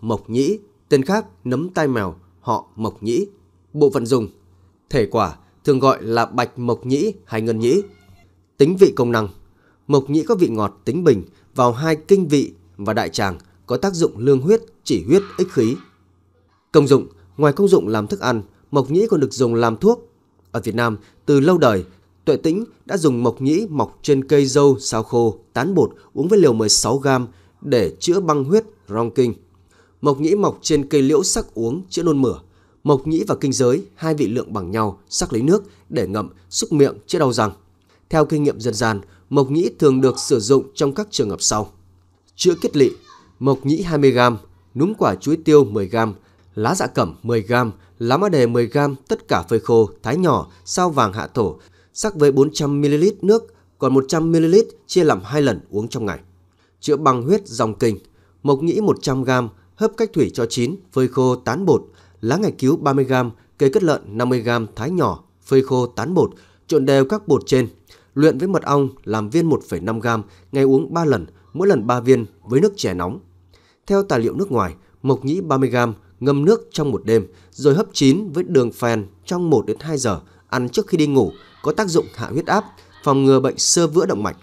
Mộc Nhĩ, tên khác nấm tai mèo, họ Mộc Nhĩ. Bộ phận dùng, thể quả thường gọi là bạch mộc nhĩ hay ngân nhĩ. Tính vị công năng, mộc nhĩ có vị ngọt tính bình vào hai kinh vị và đại tràng có tác dụng lương huyết, chỉ huyết, ích khí. Công dụng, ngoài công dụng làm thức ăn, mộc nhĩ còn được dùng làm thuốc. Ở Việt Nam, từ lâu đời, Tuệ Tĩnh đã dùng mộc nhĩ mọc trên cây dâu, sao khô, tán bột uống với liều 16 gram để chữa băng huyết, rong kinh. Mộc nhĩ mọc trên cây liễu sắc uống chữa nôn mửa. Mộc nhĩ và kinh giới, hai vị lượng bằng nhau, sắc lấy nước để ngậm, xúc miệng chữa đau răng. Theo kinh nghiệm dân gian, mộc nhĩ thường được sử dụng trong các trường hợp sau. Chữa kết lị, mộc nhĩ 20g, núm quả chuối tiêu 10g, lá dạ cẩm 10g, lá ma đề 10g, tất cả phơi khô, thái nhỏ, sao vàng hạ thổ, sắc với 400ml nước, còn 100ml chia làm 2 lần uống trong ngày. Chữa băng huyết dòng kinh, mộc nhĩ 100g, hấp cách thủy cho chín, phơi khô tán bột, lá ngải cứu 30g, cây cất lợn 50g thái nhỏ, phơi khô tán bột, trộn đều các bột trên. Luyện với mật ong làm viên 1,5g, ngày uống 3 lần, mỗi lần 3 viên với nước chè nóng. Theo tài liệu nước ngoài, mộc nhĩ 30g ngâm nước trong một đêm rồi hấp chín với đường phèn trong 1 đến 2 giờ, ăn trước khi đi ngủ có tác dụng hạ huyết áp, phòng ngừa bệnh sơ vữa động mạch.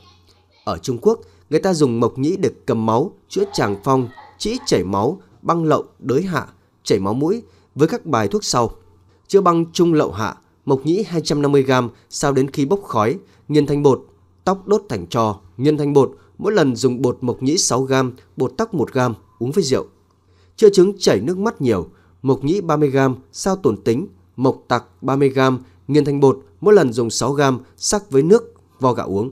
Ở Trung Quốc, người ta dùng mộc nhĩ để cầm máu, chữa tràng phong, trĩ chảy máu, băng lậu, đới hạ, chảy máu mũi với các bài thuốc sau. Chữa băng trung lậu hạ, mộc nhĩ 250g sao đến khi bốc khói, nghiền thành bột, tóc đốt thành trò, nghiền thành bột, mỗi lần dùng bột mộc nhĩ 6g, bột tóc 1g, uống với rượu. Chữa chứng chảy nước mắt nhiều, mộc nhĩ 30g, sao tổn tính, mộc tặc 30g, nghiền thành bột, mỗi lần dùng 6g, sắc với nước, vo gạo uống.